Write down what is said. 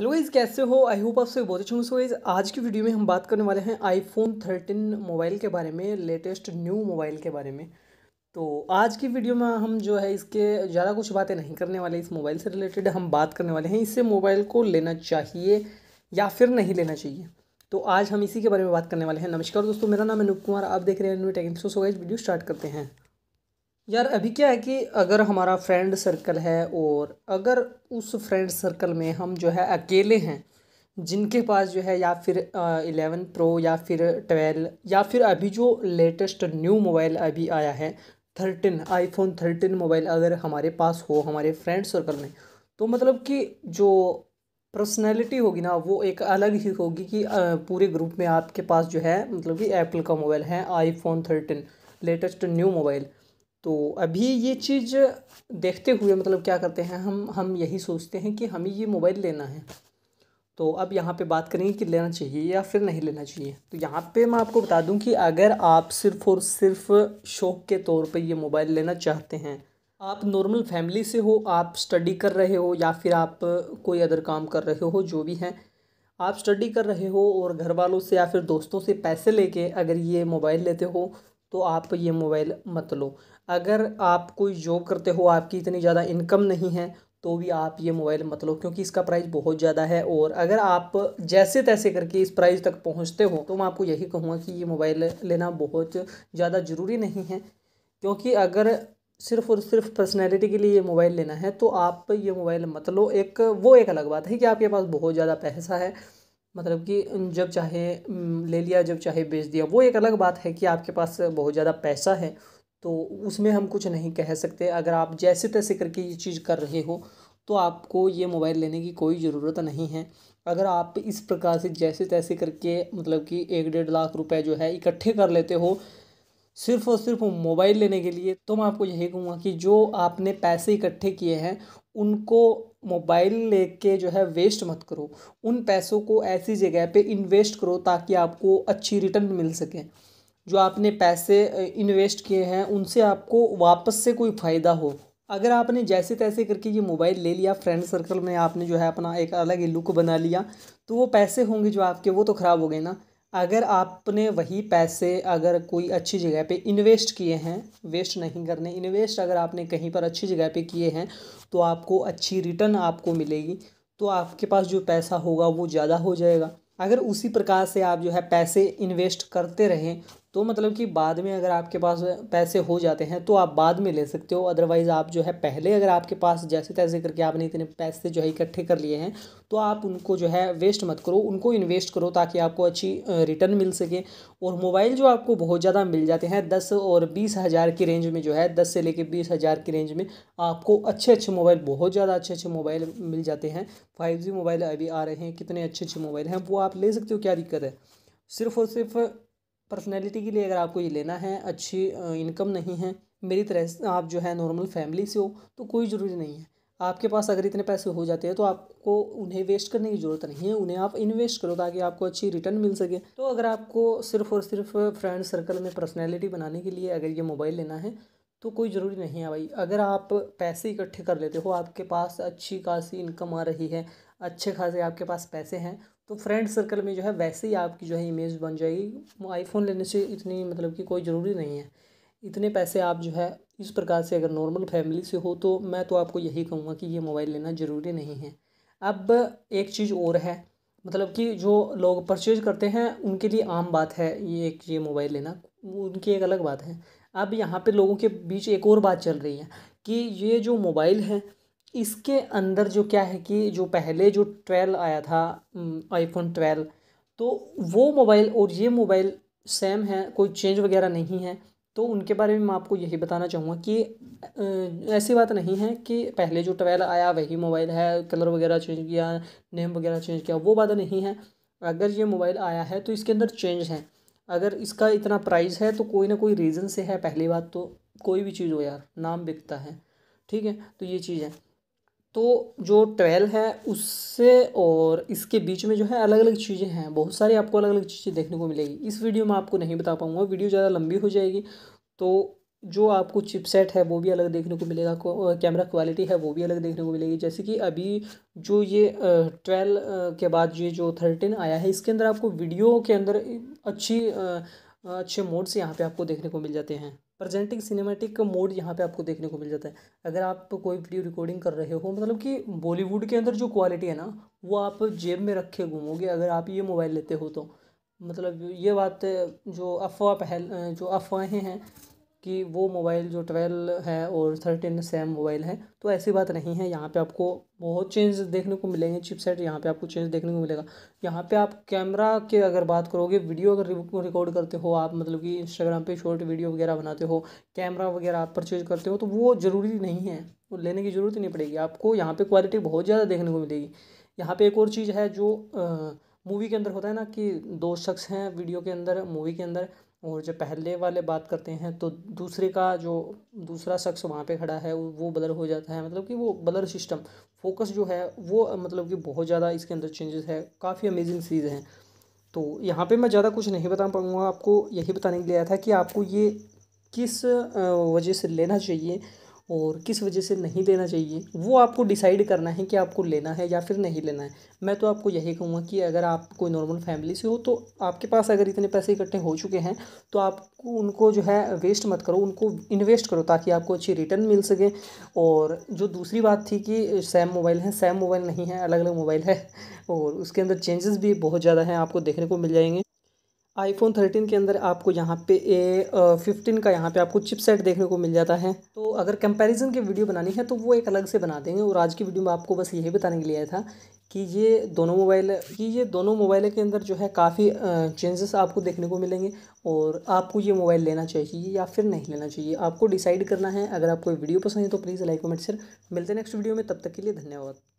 hello guys कैसे हो I hope आप सभी बहुत अच्छे होंगे सो गाइज़ आज की वीडियो में हम बात करने वाले हैं आईफोन 13 मोबाइल के बारे में लेटेस्ट न्यू मोबाइल के बारे में तो आज की वीडियो में हम जो है इसके ज़्यादा कुछ बातें नहीं करने वाले इस मोबाइल से रिलेटेड हम बात करने वाले हैं इससे मोबाइल को लेना चाहिए या फिर नहीं लेना चाहिए तो आज हम इसी के बारे में बात करने वाले हैं नमस्कार दोस्तों मेरा नाम अनूप कुमार आप देख रहे हैं new so guys video start करते हैं यार अभी क्या है कि अगर हमारा फ्रेंड सर्कल है और अगर उस फ्रेंड सर्कल में हम जो है अकेले हैं जिनके पास जो है या फिर एलेवन प्रो या फिर ट्वेल्व या फिर अभी जो लेटेस्ट न्यू मोबाइल अभी आया है थर्टीन आईफोन थर्टीन मोबाइल अगर हमारे पास हो हमारे फ्रेंड सर्कल में तो मतलब कि जो पर्सनैलिटी होगी ना वो एक अलग ही होगी कि पूरे ग्रुप में आपके पास जो है मतलब कि एप्पल का मोबाइल है iPhone thirteen latest new mobile तो अभी ये चीज़ देखते हुए मतलब क्या करते हैं हम हम यही सोचते हैं कि हमें ये मोबाइल लेना है तो अब यहाँ पे बात करेंगे कि लेना चाहिए या फिर नहीं लेना चाहिए तो यहाँ पे मैं आपको बता दूँ कि अगर आप सिर्फ और सिर्फ शौक के तौर पे ये मोबाइल लेना चाहते हैं आप नॉर्मल फैमिली से हो आप स्टडी कर रहे हो या फिर आप कोई अदर काम कर रहे हो जो भी हैं आप स्टडी कर रहे हो और घर वालों से या फिर दोस्तों से पैसे लेके अगर ये मोबाइल लेते हो तो आप ये मोबाइल मत लो अगर आप कोई जॉब करते हो आपकी इतनी ज़्यादा इनकम नहीं है तो भी आप ये मोबाइल मत लो क्योंकि इसका प्राइस बहुत ज़्यादा है और अगर आप जैसे तैसे करके इस प्राइस तक पहुंचते हो तो मैं आपको यही कहूँगा कि ये मोबाइल लेना बहुत ज़्यादा ज़रूरी नहीं है क्योंकि अगर सिर्फ और सिर्फ पर्सनैलिटी के लिए ये मोबाइल लेना है तो आप ये मोबाइल मत लो एक वो एक अलग बात है कि आपके पास बहुत ज़्यादा पैसा है मतलब कि जब चाहे ले लिया जब चाहे बेच दिया वो एक अलग बात है कि आपके पास बहुत ज़्यादा पैसा है तो उसमें हम कुछ नहीं कह सकते अगर आप जैसे तैसे करके ये चीज़ कर रहे हो तो आपको ये मोबाइल लेने की कोई ज़रूरत नहीं है अगर आप इस प्रकार से जैसे तैसे करके मतलब कि एक डेढ़ लाख रुपए जो है इकट्ठे कर लेते हो सिर्फ और सिर्फ मोबाइल लेने के लिए तो मैं आपको यही कहूँगा कि जो आपने पैसे इकट्ठे किए हैं उनको मोबाइल लेके जो है वेस्ट मत करो उन पैसों को ऐसी जगह पे इन्वेस्ट करो ताकि आपको अच्छी रिटर्न मिल सके जो आपने पैसे इन्वेस्ट किए हैं उनसे आपको वापस से कोई फ़ायदा हो अगर आपने जैसे तैसे करके ये मोबाइल ले लिया फ्रेंड सर्कल में आपने जो है अपना एक अलग ही लुक बना लिया तो वो पैसे होंगे जो आपके वो तो ख़राब हो गए ना अगर आपने वही पैसे अगर कोई अच्छी जगह पे इन्वेस्ट किए हैं वेस्ट नहीं करने इन्वेस्ट अगर आपने कहीं पर अच्छी जगह पे किए हैं तो आपको अच्छी रिटर्न आपको मिलेगी तो आपके पास जो पैसा होगा वो ज़्यादा हो जाएगा अगर उसी प्रकार से आप जो है पैसे इन्वेस्ट करते रहें तो मतलब कि बाद में अगर आपके पास पैसे हो जाते हैं तो आप बाद में ले सकते हो अदरवाइज़ आप जो है पहले अगर आपके पास जैसे तैसे करके आपने इतने पैसे जो है इकट्ठे कर लिए हैं तो आप उनको जो है वेस्ट मत करो उनको इन्वेस्ट करो ताकि आपको अच्छी रिटर्न मिल सके और मोबाइल जो आपको बहुत ज़्यादा मिल जाते हैं दस और बीस हज़ार की रेंज में जो है दस से लेकर बीस हज़ार की रेंज में आपको अच्छे अच्छे मोबाइल बहुत ज़्यादा अच्छे अच्छे मोबाइल मिल जाते हैं फाइव मोबाइल अभी आ रहे हैं कितने अच्छे अच्छे मोबाइल हैं वो आप ले सकते हो क्या दिक्कत है सिर्फ़ और सिर्फ पर्सनैलिटी के लिए अगर आपको ये लेना है अच्छी इनकम नहीं है मेरी तरह आप जो है नॉर्मल फैमिली से हो तो कोई ज़रूरी नहीं है आपके पास अगर इतने पैसे हो जाते हैं तो आपको उन्हें वेस्ट करने की ज़रूरत नहीं है उन्हें आप इन्वेस्ट करो ताकि आपको अच्छी रिटर्न मिल सके तो अगर आपको सिर्फ और सिर्फ फ्रेंड सर्कल में पर्सनैलिटी बनाने के लिए अगर ये मोबाइल लेना है तो कोई ज़रूरी नहीं है भाई अगर आप पैसे इकट्ठे कर लेते हो आपके पास अच्छी खासी इनकम आ रही है अच्छे खासे आपके पास पैसे हैं तो फ्रेंड सर्कल में जो है वैसे ही आपकी जो है इमेज बन जाएगी आईफोन लेने से इतनी मतलब कि कोई ज़रूरी नहीं है इतने पैसे आप जो है इस प्रकार से अगर नॉर्मल फैमिली से हो तो मैं तो आपको यही कहूँगा कि ये मोबाइल लेना ज़रूरी नहीं है अब एक चीज़ और है मतलब कि जो लोग परचेज करते हैं उनके लिए आम बात है ये एक ये मोबाइल लेना उनकी एक अलग बात है अब यहाँ पे लोगों के बीच एक और बात चल रही है कि ये जो मोबाइल है इसके अंदर जो क्या है कि जो पहले जो ट्वेल्व आया था आईफोन ट्वेल्व तो वो मोबाइल और ये मोबाइल सेम है कोई चेंज वगैरह नहीं है तो उनके बारे में मैं आपको यही बताना चाहूँगा कि ऐसी बात नहीं है कि पहले जो ट्वेल्व आया वही मोबाइल है कलर वगैरह चेंज किया नेम वगैरह चेंज किया वो बात नहीं है अगर ये मोबाइल आया है तो इसके अंदर चेंज है अगर इसका इतना प्राइस है तो कोई ना कोई रीज़न से है पहली बात तो कोई भी चीज़ हो यार नाम बिकता है ठीक है तो ये चीज़ है तो जो ट्वेल है उससे और इसके बीच में जो है अलग अलग चीज़ें हैं बहुत सारी आपको अलग अलग चीज़ें देखने को मिलेगी इस वीडियो में आपको नहीं बता पाऊँगा वीडियो ज़्यादा लंबी हो जाएगी तो जो आपको चिपसेट है वो भी अलग देखने को मिलेगा कैमरा क्वालिटी है वो भी अलग देखने को मिलेगी जैसे कि अभी जो ये ट्वेल्व के बाद ये जो थर्टीन आया है इसके अंदर आपको वीडियो के अंदर अच्छी अच्छे मोड्स यहाँ पे आपको देखने को मिल जाते हैं प्रेजेंटिंग सिनेमेटिक मोड यहाँ पे आपको देखने को मिल जाता है अगर आप कोई वीडियो रिकॉर्डिंग कर रहे हो मतलब कि बॉलीवुड के अंदर जो क्वालिटी है ना वो आप जेब में रखे घूमोगे अगर आप ये मोबाइल लेते हो तो मतलब ये बात जो अफवाह पहल जो अफवाहें हैं कि वो मोबाइल जो ट्वेल्व है और थर्टीन सेम मोबाइल है तो ऐसी बात नहीं है यहाँ पे आपको बहुत चेंज देखने को मिलेंगे चिपसेट यहाँ पे आपको चेंज देखने को मिलेगा यहाँ पे आप कैमरा के अगर बात करोगे वीडियो अगर रिकॉर्ड करते हो आप मतलब कि इंस्टाग्राम पे शॉर्ट वीडियो वगैरह बनाते हो कैमरा वगैरह आप परचेज करते हो तो वो ज़रूरी नहीं है वो लेने की ज़रूरत नहीं पड़ेगी आपको यहाँ पर क्वालिटी बहुत ज़्यादा देखने को मिलेगी यहाँ पर एक और चीज़ है जो मूवी के अंदर होता है ना कि दो शख्स हैं वीडियो के अंदर मूवी के अंदर और जब पहले वाले बात करते हैं तो दूसरे का जो दूसरा शख्स वहाँ पे खड़ा है वो ब्लर हो जाता है मतलब कि वो ब्लर सिस्टम फोकस जो है वो मतलब कि बहुत ज़्यादा इसके अंदर चेंजेस है काफ़ी अमेजिंग चीज़ हैं तो यहाँ पे मैं ज़्यादा कुछ नहीं बता पाऊँगा आपको यही बताने के लिए आया था कि आपको ये किस वजह से लेना चाहिए और किस वजह से नहीं देना चाहिए वो आपको डिसाइड करना है कि आपको लेना है या फिर नहीं लेना है मैं तो आपको यही कहूँगा कि अगर आप कोई नॉर्मल फैमिली से हो तो आपके पास अगर इतने पैसे इकट्ठे हो चुके हैं तो आपको उनको जो है वेस्ट मत करो उनको इन्वेस्ट करो ताकि आपको अच्छी रिटर्न मिल सके और जो दूसरी बात थी कि सैम मोबाइल है सैम मोबाइल नहीं है अलग अलग मोबाइल है और उसके अंदर चेंजेस भी बहुत ज़्यादा हैं आपको देखने को मिल जाएंगे आईफोन 13 के अंदर आपको यहाँ पे ए फिफ्टीन का यहाँ पे आपको चिपसेट देखने को मिल जाता है तो अगर कंपैरिजन की वीडियो बनानी है तो वो एक अलग से बना देंगे और आज की वीडियो में आपको बस यही बताने के लिए आया था कि ये दोनों मोबाइल कि ये दोनों मोबाइल के अंदर जो है काफ़ी चेंजेस आपको देखने को मिलेंगे और आपको ये मोबाइल लेना चाहिए या फिर नहीं लेना चाहिए आपको डिसाइड करना है अगर आपको वीडियो पसंद है तो प्लीज़ लाइक कमेंट शेयर मिलते हैं नेक्स्ट वीडियो में तब तक के लिए धन्यवाद